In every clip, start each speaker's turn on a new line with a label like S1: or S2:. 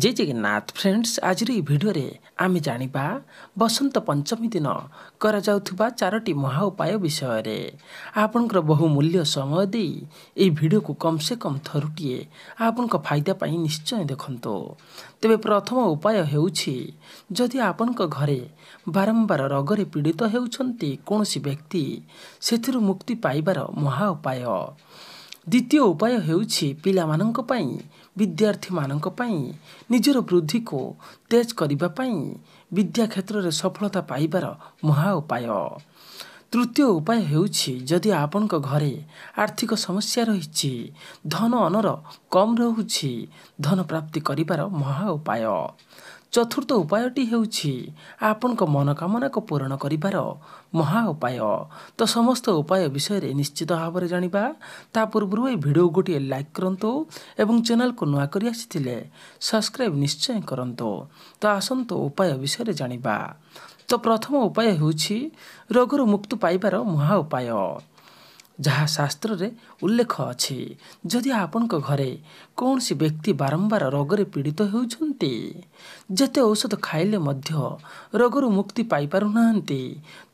S1: ଜେ Jagannath friends ଆଜିର ଏହି ଭିଡ଼ିଓରେ ଆମେ ଜାଣିବା ବସନ୍ତ ପଞ୍ଚମୀ ଦିନ କରାଯାଉଥିବା ଚାରୋଟି ମହା ଉପାୟ ବିଷୟରେ ଆପଣଙ୍କର ବହୁ ମୂଲ୍ୟ ସମୟ ଦେଇ ଏହି ଭିଡ଼ିଓକୁ କମ୍ସେ କମ୍ ଥରୁଟିଏ ଆପଣଙ୍କ ଫାଇଦା ପାଇଁ ନିଶ୍ଚୟ ଦେଖନ୍ତୁ ତେବେ ପ୍ରଥମ ଉପାୟ ହେଉଛି ଯଦି ଆପଣଙ୍କ ଘରେ ବାରମ୍ବାର ରୋଗରେ ପୀଡ଼ିତ ହେଉଛନ୍ତି କୌଣସି ବ୍ୟକ୍ତି ସେଥିରୁ ମୁକ୍ତି ପାଇବାର ମହା ଉପାୟ ଦ୍ୱିତୀୟ ଉପାୟ ହେଉଛି ପିଲାମାନଙ୍କ ପାଇଁ ବିଦ୍ୟାର୍ଥୀମାନଙ୍କ ପାଇଁ ନିଜର ବୃଦ୍ଧିକୁ ତେଜ କରିବା ପାଇଁ ବିଦ୍ୟା କ୍ଷେତ୍ରରେ ସଫଳତା ପାଇବାର ମହା ଉପାୟ ତୃତୀୟ ଉପାୟ ହେଉଛି ଯଦି ଆପଣଙ୍କ ଘରେ ଆର୍ଥିକ ସମସ୍ୟା ରହିଛି ଧନ ଅନର କମ୍ ରହୁଛି ଧନ ପ୍ରାପ୍ତି କରିବାର ମହା ଉପାୟ ଚତୁର୍ଥ ଉପାୟଟି ହେଉଛି ଆପଣଙ୍କ ମନୋକାମନାକୁ ପୂରଣ କରିବାର ମହା ଉପାୟ ତ ସମସ୍ତ ଉପାୟ ବିଷୟରେ ନିଶ୍ଚିତ ଭାବରେ ଜାଣିବା ତା ପୂର୍ବରୁ ଏହି ଭିଡ଼ିଓ ଗୋଟିଏ ଲାଇକ୍ କରନ୍ତୁ ଏବଂ ଚ୍ୟାନେଲକୁ ନୂଆ କରି ଆସିଥିଲେ ସବସ୍କ୍ରାଇବ୍ ନିଶ୍ଚୟ କରନ୍ତୁ ତ ଆସନ୍ତୁ ଉପାୟ ବିଷୟରେ ଜାଣିବା ତ ପ୍ରଥମ ଉପାୟ ହେଉଛି ରୋଗରୁ ମୁକ୍ତି ପାଇବାର ମହା ଉପାୟ ଯାହା ଶାସ୍ତ୍ରରେ ଉଲ୍ଲେଖ ଅଛି ଯଦି ଆପଣଙ୍କ ଘରେ କୌଣସି ବ୍ୟକ୍ତି ବାରମ୍ବାର ରୋଗରେ ପୀଡ଼ିତ ହେଉଛନ୍ତି ଯେତେ ଔଷଧ ଖାଇଲେ ମଧ୍ୟ ରୋଗରୁ ମୁକ୍ତି ପାଇପାରୁନାହାନ୍ତି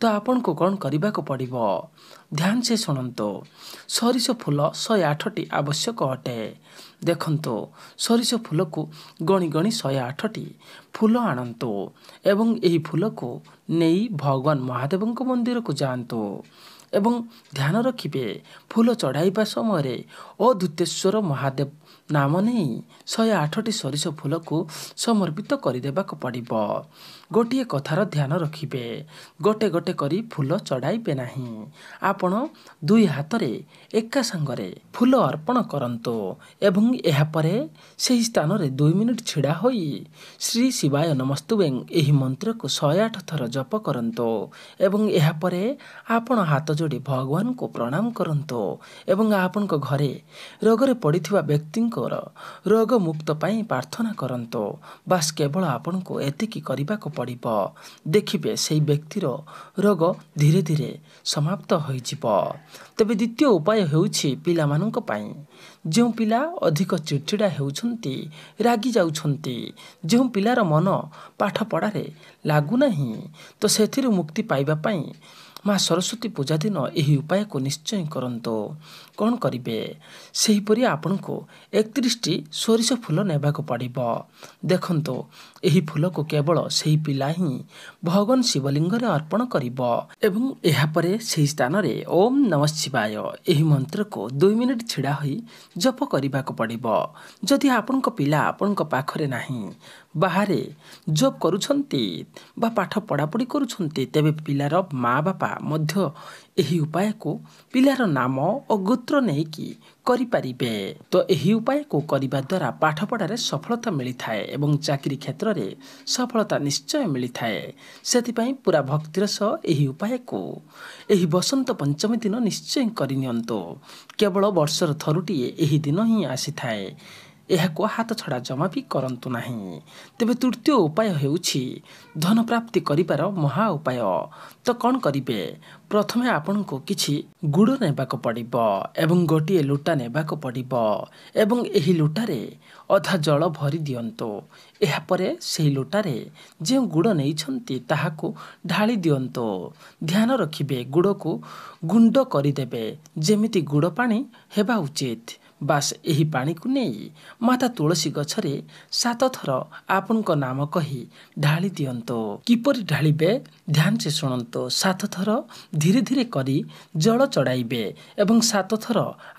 S1: ତ ଆପଣଙ୍କୁ କ'ଣ କରିବାକୁ ପଡ଼ିବ ଧ୍ୟାନ ସେ ଶୁଣନ୍ତୁ ସୋରିଷ ଫୁଲ ଶହେ ଆଠଟି ଆବଶ୍ୟକ ଅଟେ ଦେଖନ୍ତୁ ସୋରିଷ ଫୁଲକୁ ଗଣି ଗଣି ଶହେ ଆଠଟି ଫୁଲ ଆଣନ୍ତୁ ଏବଂ ଏହି ଫୁଲକୁ ନେଇ ଭଗବାନ ମହାଦେବଙ୍କ ମନ୍ଦିରକୁ ଯାଆନ୍ତୁ ଏବଂ ଧ୍ୟାନ ରଖିବେ ଫୁଲ ଚଢ଼ାଇବା ସମୟରେ ଅଦୁତେଶ୍ୱର ମହାଦେବ ନାମ ନେଇ ଶହେ ଆଠଟି ସୋରିଷ ଫୁଲକୁ ସମର୍ପିତ କରିଦେବାକୁ ପଡ଼ିବ ଗୋଟିଏ କଥାର ଧ୍ୟାନ ରଖିବେ ଗୋଟେ ଗୋଟେ କରି ଫୁଲ ଚଢ଼ାଇବେ ନାହିଁ ଆପଣ ଦୁଇ ହାତରେ ଏକା ସାଙ୍ଗରେ ଫୁଲ ଅର୍ପଣ କରନ୍ତୁ ଏବଂ ଏହାପରେ ସେହି ସ୍ଥାନରେ ଦୁଇ ମିନିଟ୍ ଛିଡ଼ା ହୋଇ ଶ୍ରୀ ଶିବାୟ ନମସ୍ତୁବେଂ ଏହି ମନ୍ତ୍ରକୁ ଶହେ ଆଠ ଥର ଜପ କରନ୍ତୁ ଏବଂ ଏହାପରେ ଆପଣ ହାତ ଯୋଡ଼ି ଭଗବାନଙ୍କୁ ପ୍ରଣାମ କରନ୍ତୁ ଏବଂ ଆପଣଙ୍କ ଘରେ ରୋଗରେ ପଡ଼ିଥିବା ବ୍ୟକ୍ତିଙ୍କ ଆପଣଙ୍କର ମୁକ୍ତ ପାଇଁ ପ୍ରାର୍ଥନା କରନ୍ତୁ ବାସ୍ କେବଳ ଆପଣଙ୍କୁ ଏତିକି କରିବାକୁ ପଡ଼ିବ ଦେଖିବେ ସେହି ବ୍ୟକ୍ତିର ରୋଗ ଧୀରେ ଧୀରେ ସମାପ୍ତ ହୋଇଯିବ ତେବେ ଦ୍ୱିତୀୟ ଉପାୟ ହେଉଛି ପିଲାମାନଙ୍କ ପାଇଁ ଯେଉଁ ପିଲା ଅଧିକ ଚିଡ଼ଚିଡ଼ା ହେଉଛନ୍ତି ରାଗି ଯାଉଛନ୍ତି ଯେଉଁ ପିଲାର ମନ ପାଠପଢ଼ାରେ ଲାଗୁନାହିଁ ତ ସେଥିରୁ ମୁକ୍ତି ପାଇବା ପାଇଁ ମା' ସରସ୍ୱତୀ ପୂଜା ଦିନ ଏହି ଉପାୟକୁ ନିଶ୍ଚୟ କରନ୍ତୁ କ'ଣ କରିବେ ସେହିପରି ଆପଣଙ୍କୁ ଏକତିରିଶଟି ସୋରିଷ ଫୁଲ ନେବାକୁ ପଡ଼ିବ ଦେଖନ୍ତୁ ଏହି ଫୁଲକୁ କେବଳ ସେହି ପିଲା ହିଁ ଭଗବାନ ଶିବଲିଙ୍ଗରେ ଅର୍ପଣ କରିବ ଏବଂ ଏହାପରେ ସେହି ସ୍ଥାନରେ ଓମ୍ ନମ ଶିବାୟ ଏହି ମନ୍ତ୍ରକୁ ଦୁଇ ମିନିଟ୍ ଛିଡ଼ା ହୋଇ ଜପ କରିବାକୁ ପଡ଼ିବ ଯଦି ଆପଣଙ୍କ ପିଲା ଆପଣଙ୍କ ପାଖରେ ନାହିଁ ବାହାରେ ଜବ୍ କରୁଛନ୍ତି ବା ପାଠ ପଢ଼ାପଢ଼ି କରୁଛନ୍ତି ତେବେ ପିଲାର ମା' ବାପା ମଧ୍ୟ ଏହି ଉପାୟକୁ ପିଲାର ନାମ ଓ ଗୋତ୍ର ନେଇକି କରିପାରିବେ ତ ଏହି ଉପାୟକୁ କରିବା ଦ୍ୱାରା ପାଠପଢ଼ାରେ ସଫଳତା ମିଳିଥାଏ ଏବଂ ଚାକିରି କ୍ଷେତ୍ରରେ ସଫଳତା ନିଶ୍ଚୟ ମିଳିଥାଏ ସେଥିପାଇଁ ପୁରା ଭକ୍ତିର ସହ ଏହି ଉପାୟକୁ ଏହି ବସନ୍ତ ପଞ୍ଚମୀ ଦିନ ନିଶ୍ଚୟ କରିନିଅନ୍ତୁ କେବଳ ବର୍ଷର ଥରୁଟିଏ ଏହି ଦିନ ହିଁ ଆସିଥାଏ ଏହାକୁ ହାତ ଛଡ଼ା ଜମା ବି କରନ୍ତୁ ନାହିଁ ତେବେ ତୃତୀୟ ଉପାୟ ହେଉଛି ଧନ ପ୍ରାପ୍ତି କରିବାର ମହା ଉପାୟ ତ କ'ଣ କରିବେ ପ୍ରଥମେ ଆପଣଙ୍କୁ କିଛି ଗୁଡ଼ ନେବାକୁ ପଡ଼ିବ ଏବଂ ଗୋଟିଏ ଲୁଟା ନେବାକୁ ପଡ଼ିବ ଏବଂ ଏହି ଲୁଟାରେ ଅଧା ଜଳ ଭରି ଦିଅନ୍ତୁ ଏହାପରେ ସେହି ଲୁଟାରେ ଯେଉଁ ଗୁଡ଼ ନେଇଛନ୍ତି ତାହାକୁ ଢାଳି ଦିଅନ୍ତୁ ଧ୍ୟାନ ରଖିବେ ଗୁଡ଼କୁ ଗୁଣ୍ଡ କରିଦେବେ ଯେମିତି ଗୁଡ଼ ପାଣି ହେବା ଉଚିତ ବାସ୍ ଏହି ପାଣିକୁ ନେଇ ମାତା ତୁଳସୀ ଗଛରେ ସାତ ଥର ଆପଣଙ୍କ ନାମ କହି ଢାଳି ଦିଅନ୍ତୁ କିପରି ଢାଳିବେ ଧ୍ୟାନ ସେ ଶୁଣନ୍ତୁ ସାତ ଥର ଧୀରେ ଧୀରେ କରି ଜଳ ଚଢ଼ାଇବେ ଏବଂ ସାତ ଥର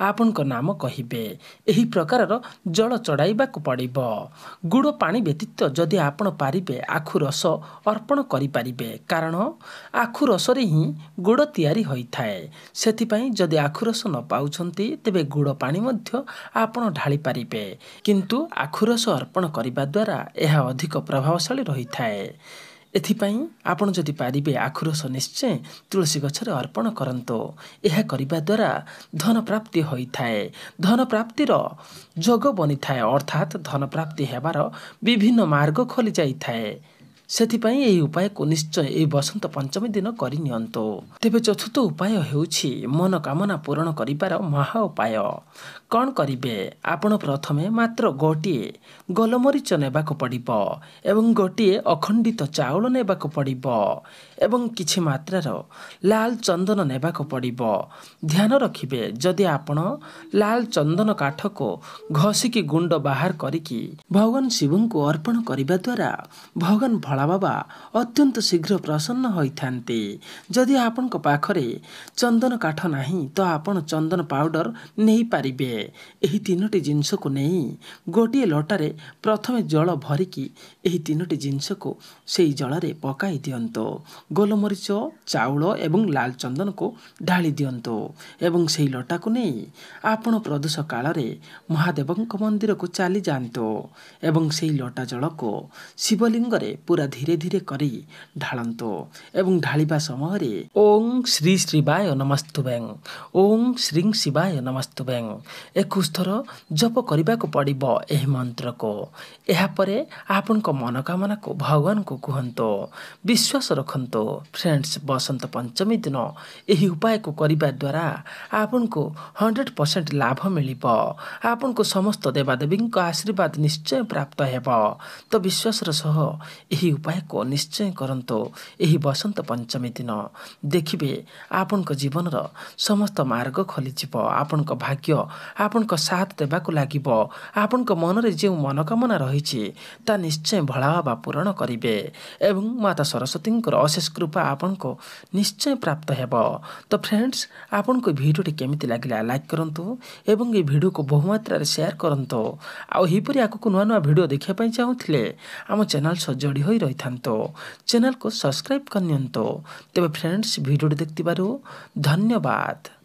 S1: ଆପଣଙ୍କ ନାମ କହିବେ ଏହି ପ୍ରକାରର ଜଳ ଚଢ଼ାଇବାକୁ ପଡ଼ିବ ଗୁଡ଼ ପାଣି ବ୍ୟତୀତ ଯଦି ଆପଣ ପାରିବେ ଆଖୁ ରସ ଅର୍ପଣ କରିପାରିବେ କାରଣ ଆଖୁ ରସରେ ହିଁ ଗୁଡ଼ ତିଆରି ହୋଇଥାଏ ସେଥିପାଇଁ ଯଦି ଆଖୁ ରସ ନ ପାଉଛନ୍ତି ତେବେ ଗୁଡ଼ ପାଣି ମଧ୍ୟ ମଧ୍ୟ ଆପଣ ଢାଳିପାରିବେ କିନ୍ତୁ ଆଖୁରସ ଅର୍ପଣ କରିବା ଦ୍ୱାରା ଏହା ଅଧିକ ପ୍ରଭାବଶାଳୀ ରହିଥାଏ ଏଥିପାଇଁ ଆପଣ ଯଦି ପାରିବେ ଆଖୁରସ ନିଶ୍ଚୟ ତୁଳସୀ ଗଛରେ ଅର୍ପଣ କରନ୍ତୁ ଏହା କରିବା ଦ୍ୱାରା ଧନ ପ୍ରାପ୍ତି ହୋଇଥାଏ ଧନ ପ୍ରାପ୍ତିର ଯୋଗ ବନିଥାଏ ଅର୍ଥାତ୍ ଧନ ପ୍ରାପ୍ତି ହେବାର ବିଭିନ୍ନ ମାର୍ଗ ଖୋଲି ଯାଇଥାଏ ସେଥିପାଇଁ ଏହି ଉପାୟକୁ ନିଶ୍ଚୟ ଏହି ବସନ୍ତ ପଞ୍ଚମୀ ଦିନ କରି ନିଅନ୍ତୁ ତେବେ ଚତୁର୍ଥ ଉପାୟ ହେଉଛି ମନୋକାମନା ପୂରଣ କରିବାର ମହା ଉପାୟ କ'ଣ କରିବେ ଆପଣ ପ୍ରଥମେ ମାତ୍ର ଗୋଟିଏ ଗୋଲମରିଚ ନେବାକୁ ପଡ଼ିବ ଏବଂ ଗୋଟିଏ ଅଖଣ୍ଡିତ ଚାଉଳ ନେବାକୁ ପଡ଼ିବ ଏବଂ କିଛି ମାତ୍ରାର ଲାଲ ଚନ୍ଦନ ନେବାକୁ ପଡ଼ିବ ଧ୍ୟାନ ରଖିବେ ଯଦି ଆପଣ ଲାଲ ଚନ୍ଦନ କାଠକୁ ଘଷିକି ଗୁଣ୍ଡ ବାହାର କରିକି ଭଗବାନ ଶିବଙ୍କୁ ଅର୍ପଣ କରିବା ଦ୍ୱାରା ଭଗବାନ ଭଳ ବାବା ଅତ୍ୟନ୍ତ ଶୀଘ୍ର ପ୍ରସନ୍ନ ହୋଇଥାନ୍ତି ଯଦି ଆପଣଙ୍କ ପାଖରେ ଚନ୍ଦନ କାଠ ନାହିଁ ତ ଆପଣ ଚନ୍ଦନ ପାଉଡ଼ର ନେଇପାରିବେ ଏହି ତିନୋଟି ଜିନିଷକୁ ନେଇ ଗୋଟିଏ ଲଟାରେ ପ୍ରଥମେ ଜଳ ଭରିକି ଏହି ତିନୋଟି ଜିନିଷକୁ ସେହି ଜଳରେ ପକାଇ ଦିଅନ୍ତୁ ଗୋଲମରିଚ ଚାଉଳ ଏବଂ ଲାଲ ଚନ୍ଦନକୁ ଢାଳି ଦିଅନ୍ତୁ ଏବଂ ସେହି ଲଟାକୁ ନେଇ ଆପଣ ପ୍ରଦୂଷ କାଳରେ ମହାଦେବଙ୍କ ମନ୍ଦିରକୁ ଚାଲିଯାଆନ୍ତୁ ଏବଂ ସେହି ଲଟା ଜଳକୁ ଶିବଲିଙ୍ଗରେ ପୁରା ଧୀରେ ଧୀରେ କରି ଢାଳନ୍ତୁ ଏବଂ ଢାଳିବା ସମୟରେ ଓଂ ଶ୍ରୀ ଶ୍ରୀବାୟ ନମସ୍ତୁ ବ୍ୟାଂ ଓଂ ଶ୍ରୀ ଶିବାୟ ନମସ୍ତୁ ବ୍ୟାଂ ଏକୋଇଶ ଥର ଜପ କରିବାକୁ ପଡ଼ିବ ଏହି ମନ୍ତ୍ରକୁ ଏହାପରେ ଆପଣଙ୍କ ମନୋକାମନାକୁ ଭଗବାନଙ୍କୁ କୁହନ୍ତୁ ବିଶ୍ୱାସ ରଖନ୍ତୁ ଫ୍ରେଣ୍ଡସ୍ ବସନ୍ତ ପଞ୍ଚମୀ ଦିନ ଏହି ଉପାୟକୁ କରିବା ଦ୍ୱାରା ଆପଣଙ୍କୁ ହଣ୍ଡ୍ରେଡ଼ ପରସେଣ୍ଟ ଲାଭ ମିଳିବ ଆପଣଙ୍କୁ ସମସ୍ତ ଦେବାଦେବୀଙ୍କ ଆଶୀର୍ବାଦ ନିଶ୍ଚୟ ପ୍ରାପ୍ତ ହେବ ତ ବିଶ୍ୱାସର ସହ ଏହି ଉପାୟକୁ ନିଶ୍ଚୟ କରନ୍ତୁ ଏହି ବସନ୍ତ ପଞ୍ଚମୀ ଦିନ ଦେଖିବେ ଆପଣଙ୍କ ଜୀବନର ସମସ୍ତ ମାର୍ଗ ଖୋଲିଯିବ ଆପଣଙ୍କ ଭାଗ୍ୟ ଆପଣଙ୍କ ସାଥ ଦେବାକୁ ଲାଗିବ ଆପଣଙ୍କ ମନରେ ଯେଉଁ ମନୋକାମନା ରହିଛି ତାହା ନିଶ୍ଚୟ ଭଳା ହେବା ପୂରଣ କରିବେ ଏବଂ ମାତା ସରସ୍ୱତୀଙ୍କର ଅଶେଷ କୃପା ଆପଣଙ୍କୁ ନିଶ୍ଚୟ ପ୍ରାପ୍ତ ହେବ ତ ଫ୍ରେଣ୍ଡସ୍ ଆପଣଙ୍କୁ ଏ ଭିଡ଼ିଓଟି କେମିତି ଲାଗିଲା ଲାଇକ୍ କରନ୍ତୁ ଏବଂ ଏହି ଭିଡ଼ିଓକୁ ବହୁମାତ୍ରାରେ ସେୟାର କରନ୍ତୁ ଆଉ ଏହିପରି ଆଗକୁ ନୂଆ ନୂଆ ଭିଡ଼ିଓ ଦେଖିବା ପାଇଁ ଚାହୁଁଥିଲେ ଆମ ଚ୍ୟାନେଲ ସହ ଯୋଡ଼ି ହୋଇ ରହିବ हितान्त च्यानल को सब्स्क्राइब गर्नुँ फ्रेन्ड्स भिडियो देख्ति धन्यवाद